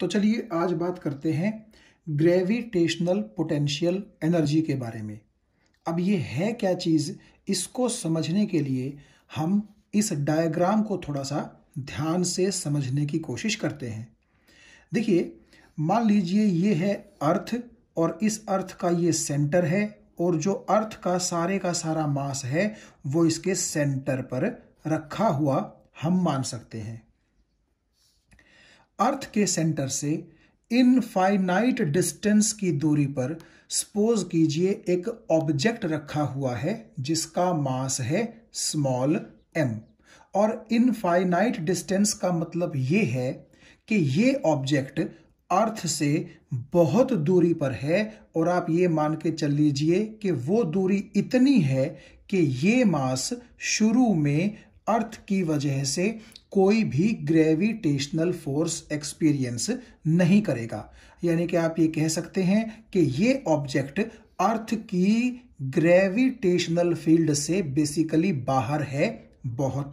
तो चलिए आज बात करते हैं ग्रेविटेशनल पोटेंशियल एनर्जी के बारे में अब ये है क्या चीज़ इसको समझने के लिए हम इस डायग्राम को थोड़ा सा ध्यान से समझने की कोशिश करते हैं देखिए मान लीजिए ये है अर्थ और इस अर्थ का ये सेंटर है और जो अर्थ का सारे का सारा मास है वो इसके सेंटर पर रखा हुआ हम मान सकते हैं अर्थ के सेंटर से इनफाइनाइट डिस्टेंस की दूरी पर सपोज कीजिए एक ऑब्जेक्ट रखा हुआ है जिसका मास है स्मॉल एम और इनफाइनाइट डिस्टेंस का मतलब ये है कि ये ऑब्जेक्ट अर्थ से बहुत दूरी पर है और आप ये मान के चल लीजिए कि वो दूरी इतनी है कि ये मास शुरू में अर्थ की वजह से कोई भी ग्रेविटेशनल फोर्स एक्सपीरियंस नहीं करेगा यानी कि आप ये कह सकते हैं कि ये ऑब्जेक्ट अर्थ की ग्रेविटेशनल फील्ड से बेसिकली बाहर है बहुत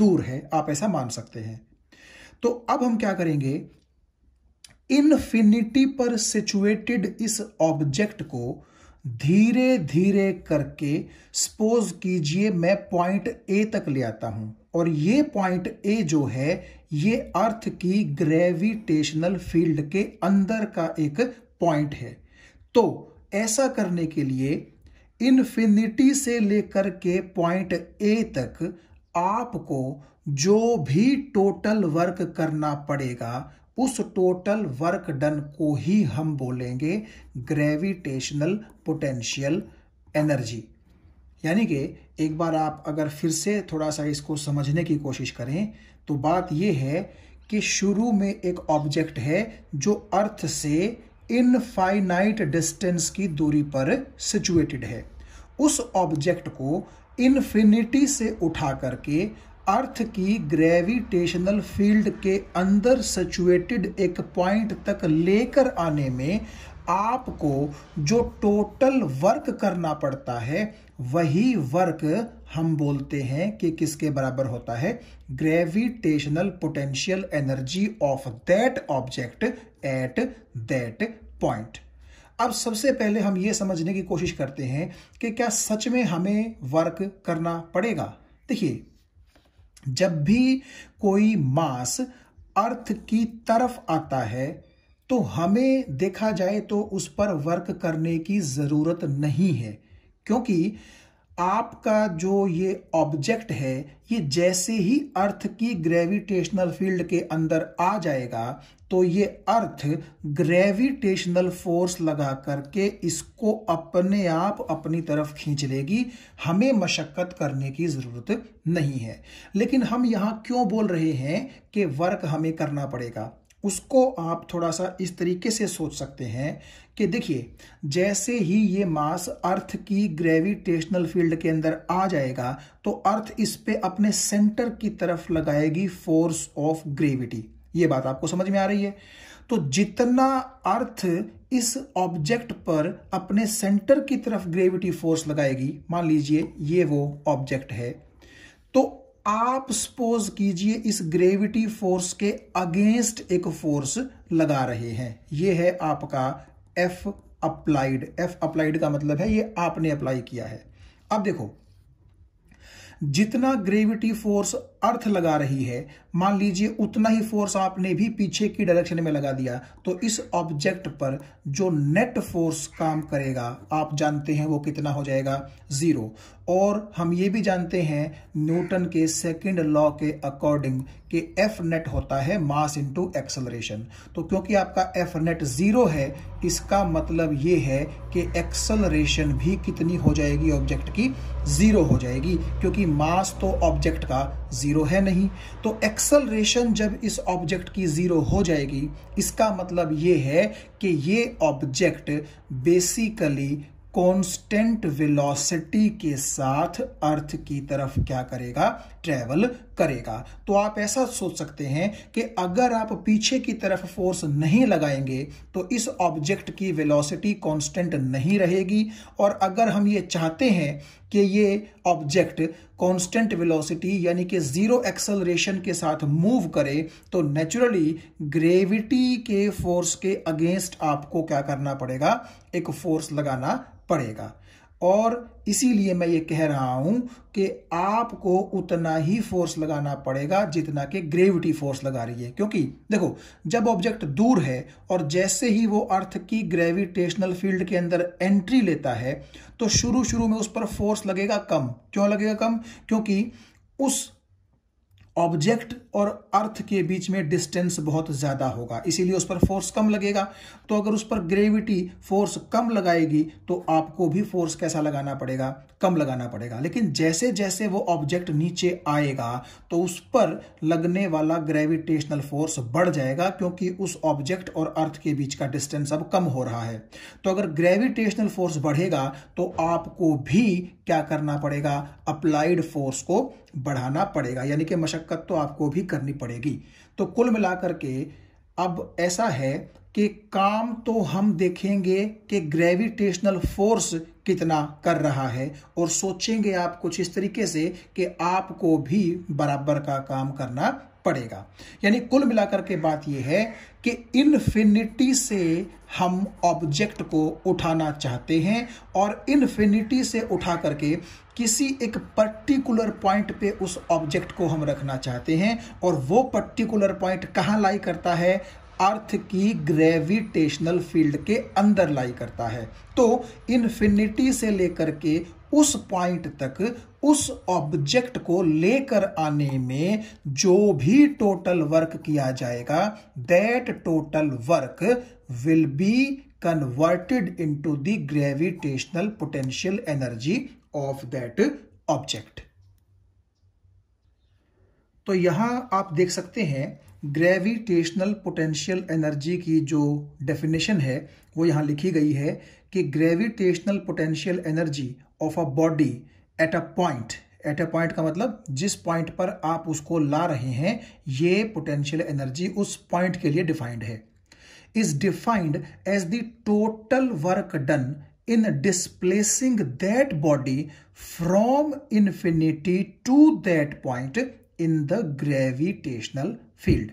दूर है आप ऐसा मान सकते हैं तो अब हम क्या करेंगे इनफिनिटी पर सिचुएटेड इस ऑब्जेक्ट को धीरे धीरे करके सपोज कीजिए मैं पॉइंट ए तक ले आता हूं और ये पॉइंट ए जो है ये अर्थ की ग्रेविटेशनल फील्ड के अंदर का एक पॉइंट है तो ऐसा करने के लिए इन्फिनिटी से लेकर के पॉइंट ए तक आपको जो भी टोटल वर्क करना पड़ेगा उस टोटल वर्क डन को ही हम बोलेंगे ग्रेविटेशनल पोटेंशियल एनर्जी यानी कि एक बार आप अगर फिर से थोड़ा सा इसको समझने की कोशिश करें तो बात यह है कि शुरू में एक ऑब्जेक्ट है जो अर्थ से इनफाइनाइट डिस्टेंस की दूरी पर सिचुएटेड है उस ऑब्जेक्ट को इन्फिनिटी से उठा करके अर्थ की ग्रेविटेशनल फील्ड के अंदर सिचुएटेड एक पॉइंट तक लेकर आने में आपको जो टोटल वर्क करना पड़ता है वही वर्क हम बोलते हैं कि किसके बराबर होता है gravitational potential energy of that object at that point अब सबसे पहले हम ये समझने की कोशिश करते हैं कि क्या सच में हमें वर्क करना पड़ेगा देखिए जब भी कोई मास अर्थ की तरफ आता है तो हमें देखा जाए तो उस पर वर्क करने की ज़रूरत नहीं है क्योंकि आपका जो ये ऑब्जेक्ट है ये जैसे ही अर्थ की ग्रेविटेशनल फील्ड के अंदर आ जाएगा तो ये अर्थ ग्रेविटेशनल फोर्स लगा करके इसको अपने आप अपनी तरफ खींच लेगी हमें मशक्क़त करने की ज़रूरत नहीं है लेकिन हम यहां क्यों बोल रहे हैं कि वर्क हमें करना पड़ेगा उसको आप थोड़ा सा इस तरीके से सोच सकते हैं कि देखिए जैसे ही ये मास अर्थ की ग्रेविटेशनल फील्ड के अंदर आ जाएगा तो अर्थ इस पे अपने सेंटर की तरफ लगाएगी फोर्स ऑफ ग्रेविटी ये बात आपको समझ में आ रही है तो जितना अर्थ इस ऑब्जेक्ट पर अपने सेंटर की तरफ ग्रेविटी फोर्स लगाएगी मान लीजिए ये वो ऑब्जेक्ट है तो आप सपोज कीजिए इस ग्रेविटी फोर्स के अगेंस्ट एक फोर्स लगा रहे हैं यह है आपका एफ अप्लाइड एफ अप्लाइड का मतलब है ये आपने अप्लाई किया है अब देखो जितना ग्रेविटी फोर्स अर्थ लगा रही है मान लीजिए उतना ही फोर्स आपने भी पीछे की डायरेक्शन में लगा दिया तो इस ऑब्जेक्ट पर जो नेट फोर्स काम करेगा आप जानते हैं वो कितना हो जाएगा ज़ीरो और हम ये भी जानते हैं न्यूटन के सेकंड लॉ के अकॉर्डिंग कि एफ नेट होता है मास इनटू एक्सलरेशन तो क्योंकि आपका एफ नेट ज़ीरो है इसका मतलब ये है कि एक्सलरेशन भी कितनी हो जाएगी ऑब्जेक्ट की ज़ीरो हो जाएगी क्योंकि मास तो ऑब्जेक्ट का ज़ीरो है नहीं तो एक्सलरेशन जब इस ऑब्जेक्ट की ज़ीरो हो जाएगी इसका मतलब ये है कि ये ऑब्जेक्ट बेसिकली कांस्टेंट वेलोसिटी के साथ अर्थ की तरफ क्या करेगा ट्रैवल करेगा तो आप ऐसा सोच सकते हैं कि अगर आप पीछे की तरफ फोर्स नहीं लगाएंगे तो इस ऑब्जेक्ट की वेलोसिटी कांस्टेंट नहीं रहेगी और अगर हम ये चाहते हैं कि ये ऑब्जेक्ट कांस्टेंट वेलोसिटी यानी कि ज़ीरो एक्सलरेशन के साथ मूव करे तो नेचुरली ग्रेविटी के फोर्स के अगेंस्ट आपको क्या करना पड़ेगा एक फोर्स लगाना पड़ेगा और इसीलिए मैं ये कह रहा हूं कि आपको उतना ही फोर्स लगाना पड़ेगा जितना कि ग्रेविटी फोर्स लगा रही है क्योंकि देखो जब ऑब्जेक्ट दूर है और जैसे ही वो अर्थ की ग्रेविटेशनल फील्ड के अंदर एंट्री लेता है तो शुरू शुरू में उस पर फोर्स लगेगा कम क्यों लगेगा कम क्योंकि उस ऑब्जेक्ट और अर्थ के बीच में डिस्टेंस बहुत ज़्यादा होगा इसीलिए उस पर फोर्स कम लगेगा तो अगर उस पर ग्रेविटी फोर्स कम लगाएगी तो आपको भी फोर्स कैसा लगाना पड़ेगा कम लगाना पड़ेगा लेकिन जैसे जैसे वो ऑब्जेक्ट नीचे आएगा तो उस पर लगने वाला ग्रेविटेशनल फोर्स बढ़ जाएगा क्योंकि उस ऑब्जेक्ट और अर्थ के बीच का डिस्टेंस अब कम हो रहा है तो अगर ग्रेविटेशनल फोर्स बढ़ेगा तो आपको भी क्या करना पड़ेगा अप्लाइड फोर्स को बढ़ाना पड़ेगा यानी कि मशक्क़त तो आपको भी करनी पड़ेगी तो कुल मिलाकर के अब ऐसा है कि काम तो हम देखेंगे कि ग्रेविटेशनल फोर्स कितना कर रहा है और सोचेंगे आप कुछ इस तरीके से कि आपको भी बराबर का काम करना पड़ेगा यानी कुल मिलाकर के बात यह है कि इन्फिनिटी से हम ऑब्जेक्ट को उठाना चाहते हैं और इन्फिनिटी से उठा करके किसी एक पर्टिकुलर पॉइंट पे उस ऑब्जेक्ट को हम रखना चाहते हैं और वो पर्टिकुलर पॉइंट कहाँ लाई करता है अर्थ की ग्रेविटेशनल फील्ड के अंदर लाई करता है तो इन्फिनिटी से लेकर के उस पॉइंट तक उस ऑब्जेक्ट को लेकर आने में जो भी टोटल वर्क किया जाएगा that total work will be converted into the gravitational potential energy of that object तो यहां आप देख सकते हैं ग्रेविटेशनल पोटेंशियल एनर्जी की जो डेफिनेशन है वो यहां लिखी गई है कि gravitational potential energy of a body at a point at a point का मतलब जिस पॉइंट पर आप उसको ला रहे हैं ये पोटेंशियल एनर्जी उस पॉइंट के लिए डिफाइंड है is defined as the total work done in displacing that body from infinity to that point in the gravitational field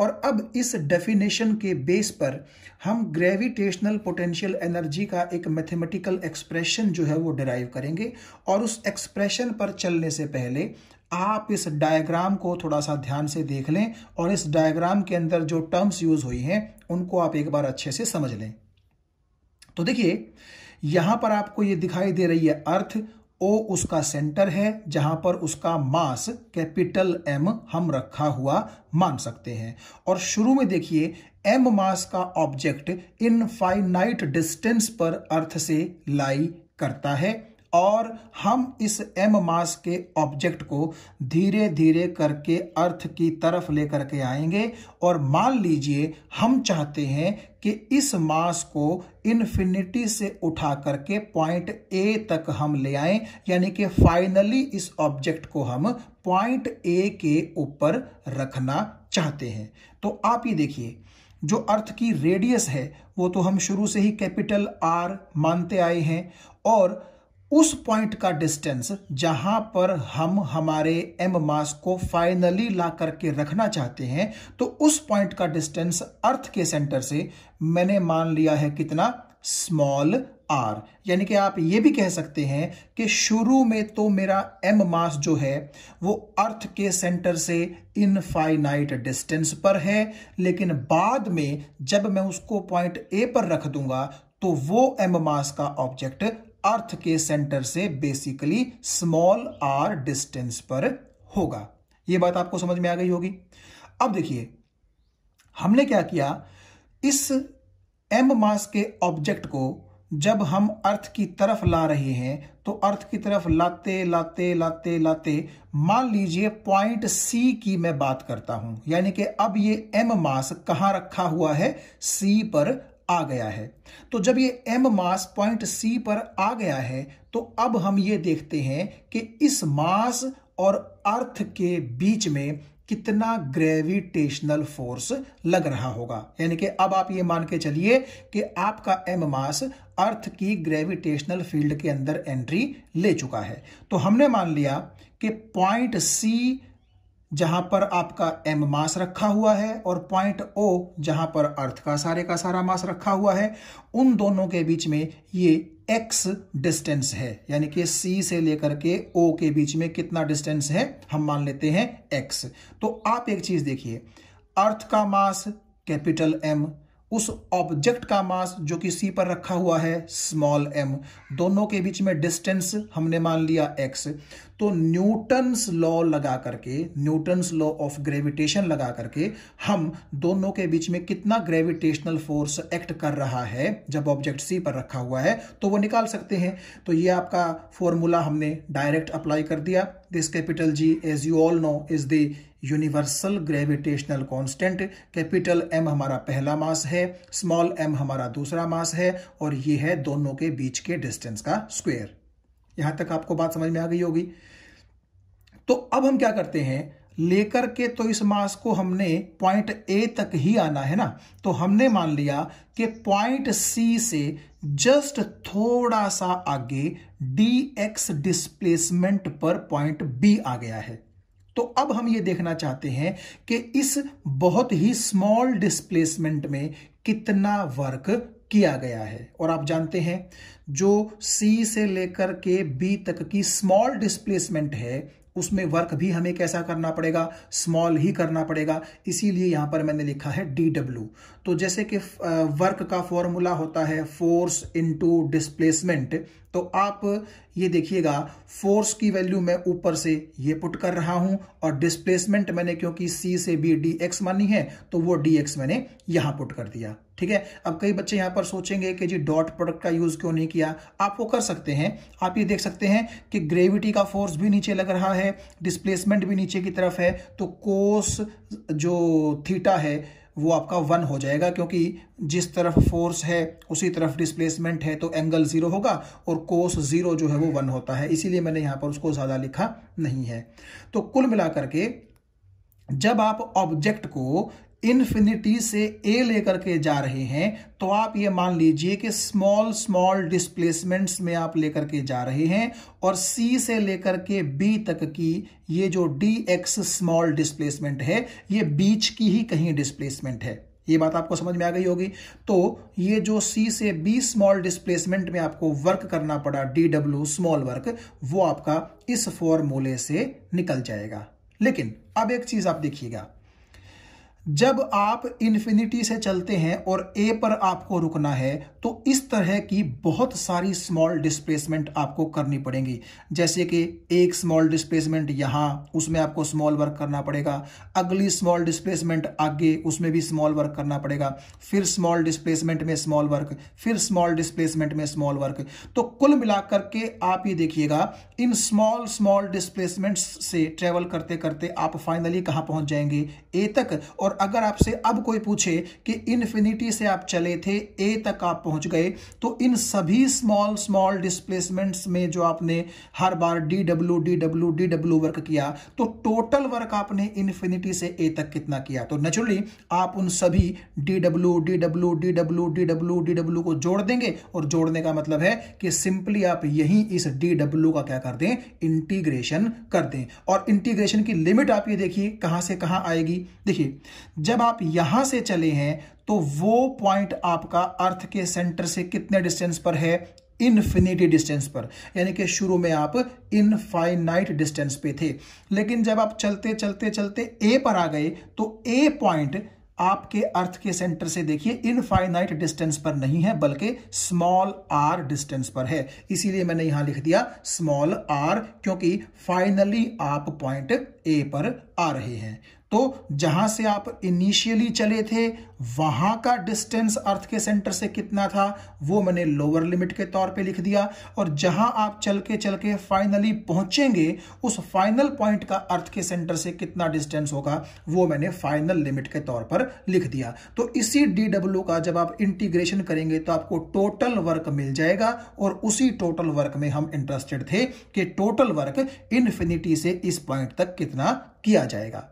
और अब इस डेफिनेशन के बेस पर हम ग्रेविटेशनल पोटेंशियल एनर्जी का एक मैथमेटिकल एक्सप्रेशन जो है वो डिराइव करेंगे और उस एक्सप्रेशन पर चलने से पहले आप इस डायग्राम को थोड़ा सा ध्यान से देख लें और इस डायग्राम के अंदर जो टर्म्स यूज हुई हैं उनको आप एक बार अच्छे से समझ लें तो देखिए यहां पर आपको ये दिखाई दे रही है अर्थ ओ उसका सेंटर है जहां पर उसका मास कैपिटल एम हम रखा हुआ मान सकते हैं और शुरू में देखिए एम मास का ऑब्जेक्ट इनफाइनाइट डिस्टेंस पर अर्थ से लाई करता है और हम इस एम मास के ऑब्जेक्ट को धीरे धीरे करके अर्थ की तरफ लेकर के आएंगे और मान लीजिए हम चाहते हैं कि इस मास को इन्फिनिटी से उठा करके पॉइंट ए तक हम ले आए यानी कि फाइनली इस ऑब्जेक्ट को हम पॉइंट ए के ऊपर रखना चाहते हैं तो आप ये देखिए जो अर्थ की रेडियस है वो तो हम शुरू से ही कैपिटल आर मानते आए हैं और उस पॉइंट का डिस्टेंस जहां पर हम हमारे एम मास को फाइनली ला करके रखना चाहते हैं तो उस पॉइंट का डिस्टेंस अर्थ के सेंटर से मैंने मान लिया है कितना स्मॉल आर यानी कि आप ये भी कह सकते हैं कि शुरू में तो मेरा एम मास जो है वो अर्थ के सेंटर से इनफाइनाइट डिस्टेंस पर है लेकिन बाद में जब मैं उसको पॉइंट ए पर रख दूंगा तो वो एम मास का ऑब्जेक्ट अर्थ के सेंटर से बेसिकली स्मॉल आर डिस्टेंस पर होगा यह बात आपको समझ में आ गई होगी अब देखिए हमने क्या किया इस एम मास के ऑब्जेक्ट को जब हम अर्थ की तरफ ला रहे हैं तो अर्थ की तरफ लाते लाते लाते लाते मान लीजिए पॉइंट सी की मैं बात करता हूं यानी कि अब ये एम मास कहां रखा हुआ है सी पर आ गया है तो जब ये एम मास पॉइंट सी पर आ गया है तो अब हम ये देखते हैं कि इस मास और अर्थ के बीच में कितना ग्रेविटेशनल फोर्स लग रहा होगा यानी कि अब आप ये मान के चलिए कि आपका एम मास अर्थ की ग्रेविटेशनल फील्ड के अंदर एंट्री ले चुका है तो हमने मान लिया कि पॉइंट सी जहां पर आपका एम मास रखा हुआ है और पॉइंट ओ जहां पर अर्थ का सारे का सारा मास रखा हुआ है उन दोनों के बीच में ये एक्स डिस्टेंस है यानी कि सी से लेकर के ओ के बीच में कितना डिस्टेंस है हम मान लेते हैं एक्स तो आप एक चीज देखिए अर्थ का मास कैपिटल एम उस ऑब्जेक्ट का मास जो कि सी पर रखा हुआ है स्मॉल एम दोनों के बीच में डिस्टेंस हमने मान लिया एक्स तो न्यूटन्स लॉ लगा करके न्यूटन्स लॉ ऑफ ग्रेविटेशन लगा करके हम दोनों के बीच में कितना ग्रेविटेशनल फोर्स एक्ट कर रहा है जब ऑब्जेक्ट सी पर रखा हुआ है तो वो निकाल सकते हैं तो ये आपका फॉर्मूला हमने डायरेक्ट अप्लाई कर दिया this capital G as you all know is the universal gravitational constant capital M हमारा पहला मास है स्मॉल एम हमारा दूसरा मास है और ये है दोनों के बीच के डिस्टेंस का स्क्वायर यहां तक आपको बात समझ में आ गई होगी तो अब हम क्या करते हैं लेकर के तो इस मास को हमने पॉइंट ए तक ही आना है ना तो हमने मान लिया कि पॉइंट सी से जस्ट थोड़ा सा आगे डी एक्स डिस्प्लेसमेंट पर पॉइंट बी आ गया है तो अब हम ये देखना चाहते हैं कि इस बहुत ही स्मॉल डिस्प्लेसमेंट में कितना वर्क किया गया है और आप जानते हैं जो C से लेकर के B तक की स्मॉल डिस्प्लेसमेंट है उसमें वर्क भी हमें कैसा करना पड़ेगा स्मॉल ही करना पड़ेगा इसीलिए यहां पर मैंने लिखा है डी डब्ल्यू तो जैसे कि वर्क का फॉर्मूला होता है फोर्स इनटू डिस्प्लेसमेंट तो आप ये देखिएगा फोर्स की वैल्यू मैं ऊपर से ये पुट कर रहा हूं और डिस्प्लेसमेंट मैंने क्योंकि सी से बी डी एक्स मानी है तो वो डी एक्स मैंने यहां पुट कर दिया ठीक है अब कई बच्चे यहां पर सोचेंगे कि जी डॉट प्रोडक्ट का यूज़ क्यों नहीं किया आप वो कर सकते हैं आप ये देख सकते हैं कि ग्रेविटी का फोर्स भी नीचे लग रहा है डिस्प्लेसमेंट भी नीचे की तरफ है तो कोस जो थीटा है वो आपका वन हो जाएगा क्योंकि जिस तरफ फोर्स है उसी तरफ डिस्प्लेसमेंट है तो एंगल ज़ीरो होगा और कोस ज़ीरो जो है वो वन होता है इसीलिए मैंने यहां पर उसको ज़्यादा लिखा नहीं है तो कुल मिलाकर के जब आप ऑब्जेक्ट को इन्फिनिटी से ए लेकर के जा रहे हैं तो आप ये मान लीजिए कि स्मॉल स्मॉल डिस्प्लेसमेंट्स में आप लेकर के जा रहे हैं और सी से लेकर के बी तक की ये जो डी एक्स स्मॉल डिस्प्लेसमेंट है ये बीच की ही कहीं डिस्प्लेसमेंट है ये बात आपको समझ में आ गई होगी तो ये जो सी से बी स्मॉल डिस्प्लेसमेंट में आपको वर्क करना पड़ा डी डब्ल्यू स्मॉल वर्क वो आपका इस फॉर्मूले से निकल जाएगा लेकिन अब एक चीज आप देखिएगा जब आप इन्फिनिटी से चलते हैं और ए पर आपको रुकना है तो इस तरह की बहुत सारी स्मॉल डिस्प्लेसमेंट आपको करनी पड़ेंगी जैसे कि एक स्मॉल डिस्प्लेसमेंट यहाँ उसमें आपको स्मॉल वर्क करना पड़ेगा अगली स्मॉल डिस्प्लेसमेंट आगे उसमें भी स्मॉल वर्क करना पड़ेगा फिर स्मॉल डिस्प्लेसमेंट में स्मॉल वर्क फिर स्मॉल डिस्प्लेसमेंट में स्मॉल वर्क तो कुल मिलाकर के आप ये देखिएगा इन स्मॉल स्मॉल डिस्प्लेसमेंट्स से ट्रेवल करते करते आप फाइनली कहाँ पहुंच जाएंगे ए तक और अगर आपसे अब कोई पूछे कि इन्फिनिटी से आप चले थे ए तक आप पहुंच गए तो इन सभी स्मॉल स्मॉल डिस्प्लेसमेंट्स में जो आपने हर बार D W D W D W work किया तो टोटल वर्क आपने इन्फिनिटी से ए तक कितना किया तो नेचुरली आप उन सभी D W D W D W D W D W को जोड़ देंगे और जोड़ने का मतलब है कि सिंपली आप यही इस डी डब्ल्यू का क्या कर दें इंटीग्रेशन कर दें और इंटीग्रेशन की लिमिट आप ये देखिए कहां से कहां आएगी देखिए जब आप यहां से चले हैं तो वो पॉइंट आपका अर्थ के सेंटर से कितने डिस्टेंस पर है इनफिनिटी डिस्टेंस पर यानी कि शुरू में आप इनफाइनाइट डिस्टेंस पे थे लेकिन जब आप चलते चलते चलते ए पर आ गए तो ए पॉइंट आपके अर्थ के सेंटर से देखिए इनफाइनाइट डिस्टेंस पर नहीं है बल्कि स्मॉल आर डिस्टेंस पर है इसीलिए मैंने यहां लिख दिया स्मॉल आर क्योंकि फाइनली आप पॉइंट ए पर आ रहे हैं तो जहां से आप इनिशियली चले थे वहां का डिस्टेंस अर्थ के सेंटर से कितना था वो मैंने लोअर लिमिट के तौर पे लिख दिया और जहां आप चल के चल के फाइनली पहुंचेंगे उस फाइनल पॉइंट का अर्थ के सेंटर से कितना डिस्टेंस होगा वो मैंने फाइनल लिमिट के तौर पर लिख दिया तो इसी डी का जब आप इंटीग्रेशन करेंगे तो आपको टोटल वर्क मिल जाएगा और उसी टोटल वर्क में हम इंटरेस्टेड थे कि टोटल वर्क इन्फिनिटी से इस पॉइंट तक कितना किया जाएगा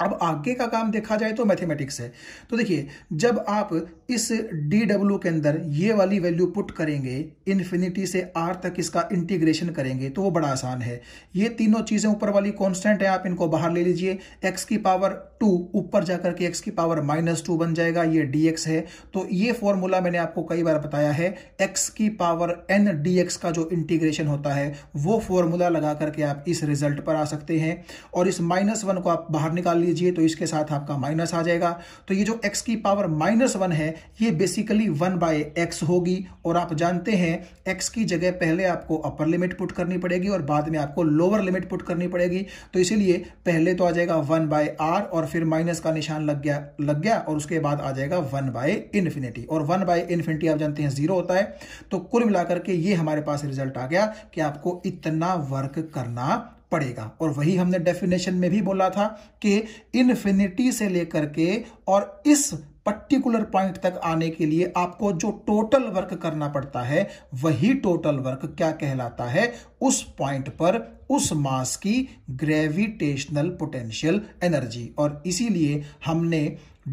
अब आगे का काम देखा जाए तो मैथमेटिक्स है तो देखिए जब आप इस डी डब्ल्यू के अंदर ये वाली वैल्यू पुट करेंगे इन्फिनिटी से आर तक इसका इंटीग्रेशन करेंगे तो वो बड़ा आसान है ये तीनों चीज़ें ऊपर वाली कांस्टेंट है आप इनको बाहर ले लीजिए एक्स की पावर टू ऊपर जाकर के एक्स की पावर माइनस टू बन जाएगा ये डी एक्स है तो ये फॉर्मूला मैंने आपको कई बार बताया है एक्स की पावर एन डी एक्स का जो इंटीग्रेशन होता है वो फॉर्मूला लगा करके आप इस रिजल्ट पर आ सकते हैं और इस माइनस वन को आप बाहर निकाल लीजिए तो इसके साथ आपका माइनस आ जाएगा तो ये जो एक्स की पावर माइनस वन है ये बेसिकली वन बाय एक्स होगी और आप जानते हैं एक्स की जगह पहले आपको अपर लिमिट पुट करनी पड़ेगी और बाद में आपको लोअर लिमिट पुट करनी पड़ेगी तो इसीलिए पहले तो आ जाएगा वन बाय आर और फिर माइनस का निशान लग गया लग गया और उसके बाद आ जाएगा वन बाय इन्फिनिटी और वन बाय इन्फिनिटी आप जानते हैं जीरो होता है तो कुल मिलाकर के ये हमारे पास रिजल्ट आ गया कि आपको इतना वर्क करना पड़ेगा और वही हमने डेफिनेशन में भी बोला था कि इन्फिनिटी से लेकर के और इस पर्टिकुलर पॉइंट तक आने के लिए आपको जो टोटल वर्क करना पड़ता है वही टोटल वर्क क्या कहलाता है उस पॉइंट पर उस मास की ग्रेविटेशनल पोटेंशियल एनर्जी और इसीलिए हमने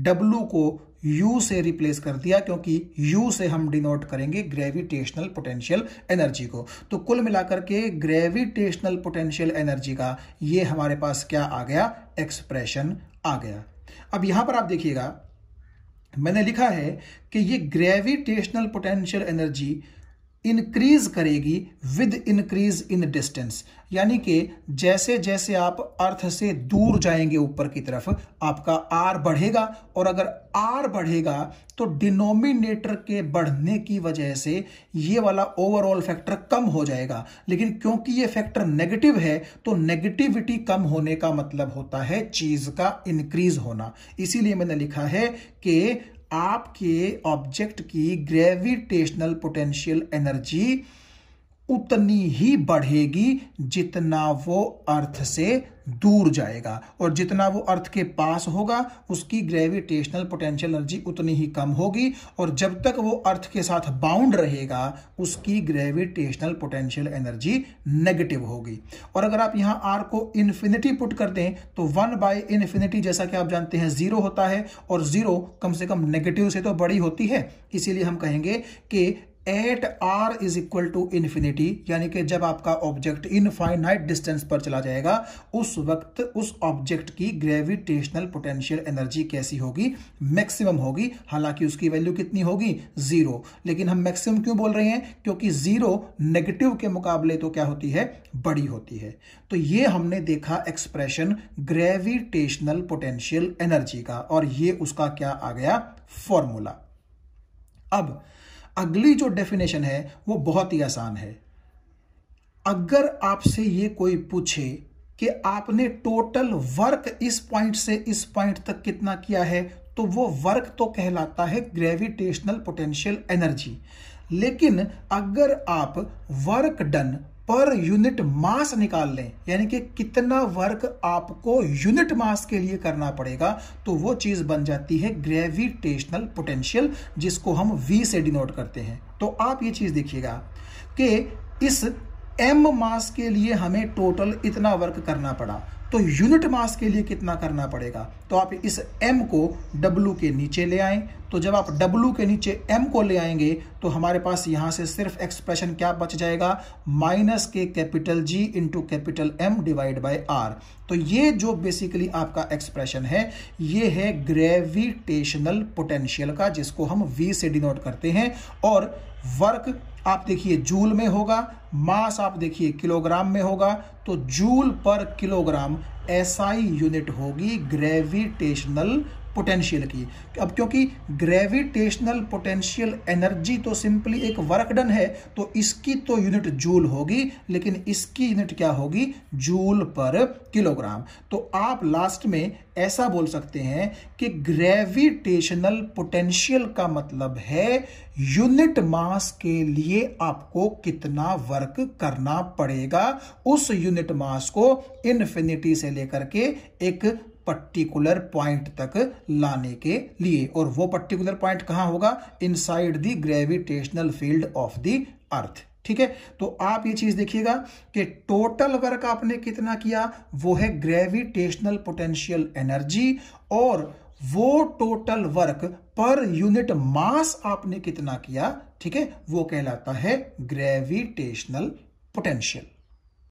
W को यू से रिप्लेस कर दिया क्योंकि यू से हम डिनोट करेंगे ग्रेविटेशनल पोटेंशियल एनर्जी को तो कुल मिलाकर के ग्रेविटेशनल पोटेंशियल एनर्जी का ये हमारे पास क्या आ गया एक्सप्रेशन आ गया अब यहां पर आप देखिएगा मैंने लिखा है कि ये ग्रेविटेशनल पोटेंशियल एनर्जी इंक्रीज करेगी विद इंक्रीज इन डिस्टेंस यानी कि जैसे जैसे आप अर्थ से दूर जाएंगे ऊपर की तरफ आपका आर बढ़ेगा और अगर आर बढ़ेगा तो डिनोमिनेटर के बढ़ने की वजह से ये वाला ओवरऑल फैक्टर कम हो जाएगा लेकिन क्योंकि ये फैक्टर नेगेटिव है तो नेगेटिविटी कम होने का मतलब होता है चीज का इंक्रीज होना इसीलिए मैंने लिखा है कि आपके ऑब्जेक्ट की ग्रेविटेशनल पोटेंशियल एनर्जी उतनी ही बढ़ेगी जितना वो अर्थ से दूर जाएगा और जितना वो अर्थ के पास होगा उसकी ग्रेविटेशनल पोटेंशियल एनर्जी उतनी ही कम होगी और जब तक वो अर्थ के साथ बाउंड रहेगा उसकी ग्रेविटेशनल पोटेंशियल एनर्जी नेगेटिव होगी और अगर आप यहाँ आर को इन्फिनिटी पुट कर दें तो वन बाय इन्फिनिटी जैसा कि आप जानते हैं जीरो होता है और जीरो कम से कम नेगेटिव से तो बड़ी होती है इसीलिए हम कहेंगे कि at r is equal to infinity यानी कि जब आपका ऑब्जेक्ट इनफाइनाइट डिस्टेंस पर चला जाएगा उस वक्त उस ऑब्जेक्ट की ग्रेविटेशनल पोटेंशियल एनर्जी कैसी होगी मैक्सिमम होगी हालांकि उसकी वैल्यू कितनी होगी जीरो लेकिन हम मैक्सिमम क्यों बोल रहे हैं क्योंकि जीरो नेगेटिव के मुकाबले तो क्या होती है बड़ी होती है तो ये हमने देखा एक्सप्रेशन ग्रेविटेशनल पोटेंशियल एनर्जी का और ये उसका क्या आ गया फॉर्मूला अब अगली जो डेफिनेशन है वो बहुत ही आसान है अगर आपसे ये कोई पूछे कि आपने टोटल वर्क इस पॉइंट से इस पॉइंट तक कितना किया है तो वो वर्क तो कहलाता है ग्रेविटेशनल पोटेंशियल एनर्जी लेकिन अगर आप work done per unit mass निकाल लें यानी कि कितना वर्क आपको यूनिट मास के लिए करना पड़ेगा तो वो चीज़ बन जाती है ग्रेविटेशनल पोटेंशियल जिसको हम वी से डिनोट करते हैं तो आप ये चीज़ देखिएगा कि इस एम मास के लिए हमें टोटल इतना वर्क करना पड़ा तो यूनिट मास के लिए कितना करना पड़ेगा तो आप इस m को w के नीचे ले आएं तो जब आप w के नीचे m को ले आएंगे तो हमारे पास यहाँ से सिर्फ एक्सप्रेशन क्या बच जाएगा माइनस के capital g into capital m divide by r तो ये जो बेसिकली आपका एक्सप्रेशन है ये है ग्रेविटेशनल पोटेंशियल का जिसको हम v से डिनोट करते हैं और वर्क आप देखिए जूल में होगा मास आप देखिए किलोग्राम में होगा तो joule per kilogram SI unit होगी ग्रेविटेशनल पोटेंशियल की अब क्योंकि ग्रेविटेशनल पोटेंशियल एनर्जी तो सिंपली एक वर्क डन है तो इसकी तो यूनिट जूल होगी लेकिन इसकी यूनिट क्या होगी जूल पर किलोग्राम तो आप लास्ट में ऐसा बोल सकते हैं कि ग्रेविटेशनल पोटेंशियल का मतलब है यूनिट मास के लिए आपको कितना वर्क करना पड़ेगा उस यूनिट मास को इन्फिनिटी से लेकर के एक पर्टिकुलर पॉइंट तक लाने के लिए और वो पर्टिकुलर पॉइंट कहां होगा inside the gravitational field of the earth ठीक है तो आप ये चीज देखिएगा कि टोटल वर्क आपने कितना किया वो है ग्रेविटेशनल पोटेंशियल एनर्जी और वो total work per unit mass आपने कितना किया ठीक है वो कहलाता है ग्रेविटेशनल पोटेंशियल